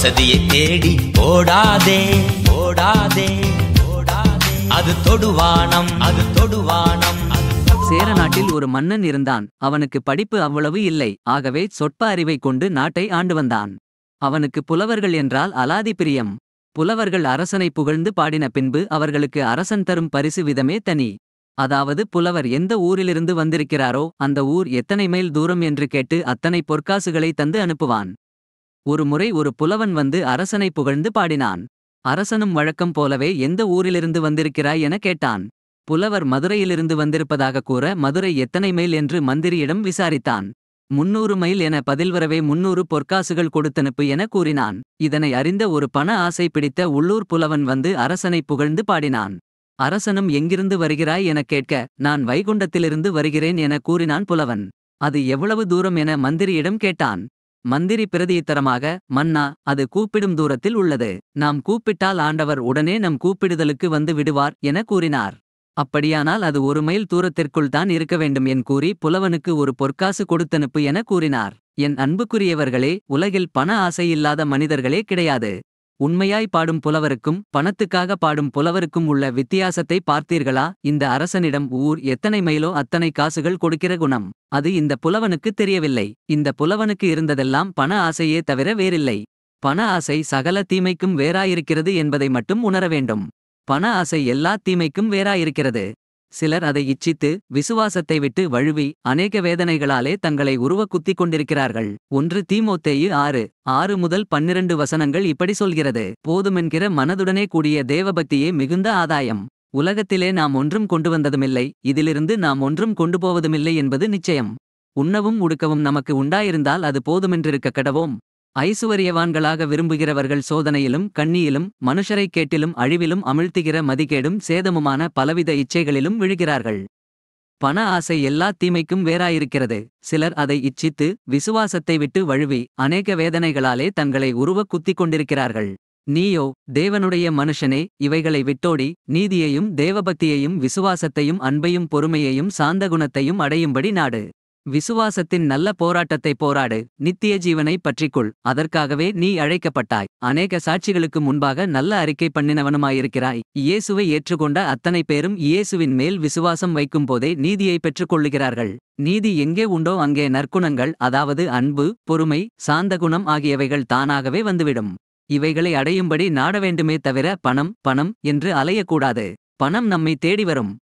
வசதியை தேடி ஓடாதே ஓடாதே ஓடாதே அது தொடுவானம் அது தொடுவானம் சேர நாட்டில் ஒரு மன்னன் இருந்தான் அவனுக்கு படிப்பு அவ்வளவு இல்லை ஆகவே சொற்ப அறிவை கொண்டு நாட்டை ஆண்டு வந்தான் அவனுக்கு புலவர்கள் என்றால் அலாதி பிரியம் புலவர்கள் அரசனை புகழ்ந்து பாடின பின்பு அவர்களுக்கு அரசன் தரும் பரிசு விதமே தனி அதாவது புலவர் எந்த ஊரிலிருந்து வந்திருக்கிறாரோ அந்த ஊர் எத்தனை மைல் தூரம் என்று கேட்டு அத்தனை பொற்காசுகளை தந்து அனுப்புவான் ஒருமுறை ஒரு புலவன் வந்து அரசனை புகழ்ந்து பாடினான் அரசனும் வழக்கம் போலவே எந்த ஊரிலிருந்து வந்திருக்கிறாய் என கேட்டான் புலவர் மதுரையிலிருந்து வந்திருப்பதாக கூற மதுரை எத்தனை மைல் என்று மந்திரியிடம் விசாரித்தான் முன்னூறு மைல் என பதில் வரவே முன்னூறு பொற்காசுகள் கொடுத்தனுப்பு என கூறினான் இதனை அறிந்த ஒரு பண ஆசை பிடித்த உள்ளூர் புலவன் வந்து அரசனை புகழ்ந்து பாடினான் அரசனும் எங்கிருந்து வருகிறாய் எனக் கேட்க நான் வைகுண்டத்திலிருந்து வருகிறேன் என கூறினான் புலவன் அது எவ்வளவு தூரம் என மந்திரியிடம் கேட்டான் மந்திரி பிரதியித்தரமாக மன்னா அது கூப்பிடும் தூரத்தில் உள்ளது நாம் கூப்பிட்டால் ஆண்டவர் உடனே நம் கூப்பிடுதலுக்கு வந்து விடுவார் என கூறினார் அப்படியானால் அது ஒரு மைல் தூரத்திற்குள் தான் இருக்க வேண்டும் என் கூறி புலவனுக்கு ஒரு பொற்காசு கொடுத்தனுப்பு என கூறினார் என் அன்புக்குரியவர்களே உலகில் பண ஆசை இல்லாத மனிதர்களே கிடையாது உண்மையாய் பாடும் புலவருக்கும் பணத்துக்காக பாடும் புலவருக்கும் உள்ள வித்தியாசத்தை பார்த்தீர்களா இந்த அரசனிடம் ஊர் எத்தனை மைலோ அத்தனை காசுகள் கொடுக்கிற குணம் அது இந்த புலவனுக்கு தெரியவில்லை இந்த புலவனுக்கு இருந்ததெல்லாம் பண ஆசையே தவிர வேறில்லை பண ஆசை சகல தீமைக்கும் வேறாயிருக்கிறது என்பதை மட்டும் உணர வேண்டும் பண ஆசை எல்லா தீமைக்கும் வேறாயிருக்கிறது சிலர் அதை இச்சித்து விசுவாசத்தை விட்டு வழுவி அநேக வேதனைகளாலே தங்களை உருவ குத்திக் கொண்டிருக்கிறார்கள் ஒன்று தீமோத்தேயு ஆறு ஆறு முதல் பன்னிரண்டு வசனங்கள் இப்படி சொல்கிறது போதுமென்கிற மனதுடனே கூடிய தேவபக்தியே மிகுந்த ஆதாயம் உலகத்திலே நாம் ஒன்றும் கொண்டு வந்ததுமில்லை இதிலிருந்து நாம் ஒன்றும் கொண்டு போவதுமில்லை என்பது நிச்சயம் உண்ணவும் உடுக்கவும் நமக்கு உண்டாயிருந்தால் அது போதுமென்றிருக்க கடவோம் ஐசுவரியவான்களாக விரும்புகிறவர்கள் சோதனையிலும் கண்ணியிலும் மனுஷரை கேட்டிலும் அழிவிலும் அமிழ்த்துகிற மதிகேடும் சேதமுமான பலவித இச்சைகளிலும் விழுகிறார்கள் பண ஆசை எல்லா தீமைக்கும் வேறாயிருக்கிறது சிலர் அதை இச்சித்து விசுவாசத்தை விட்டு வழுவி அநேக வேதனைகளாலே தங்களை உருவ குத்திக் கொண்டிருக்கிறார்கள் நீயோ தேவனுடைய மனுஷனே இவைகளை விட்டோடி நீதியையும் தேவபக்தியையும் விசுவாசத்தையும் அன்பையும் பொறுமையையும் சாந்த குணத்தையும் அடையும்படி நாடு விசுவாசத்தின் நல்ல போராட்டத்தை போராடு நித்திய ஜீவனை பற்றிக்கொள் அதற்காகவே நீ அழைக்கப்பட்டாய் அநேக சாட்சிகளுக்கு முன்பாக நல்ல அறிக்கை பண்ணினவனுமாயிருக்கிறாய் இயேசுவை ஏற்றுக்கொண்ட அத்தனை பேரும் இயேசுவின் மேல் விசுவாசம் வைக்கும் போதே நீதியை பெற்றுக்கொள்ளுகிறார்கள் நீதி எங்கே உண்டோ அங்கே நற்குணங்கள் அதாவது அன்பு பொறுமை சாந்த குணம் ஆகியவைகள் தானாகவே வந்துவிடும் இவைகளை அடையும்படி நாட வேண்டுமே தவிர பணம் பணம் என்று அலையக்கூடாது பணம் நம்மை தேடி வரும்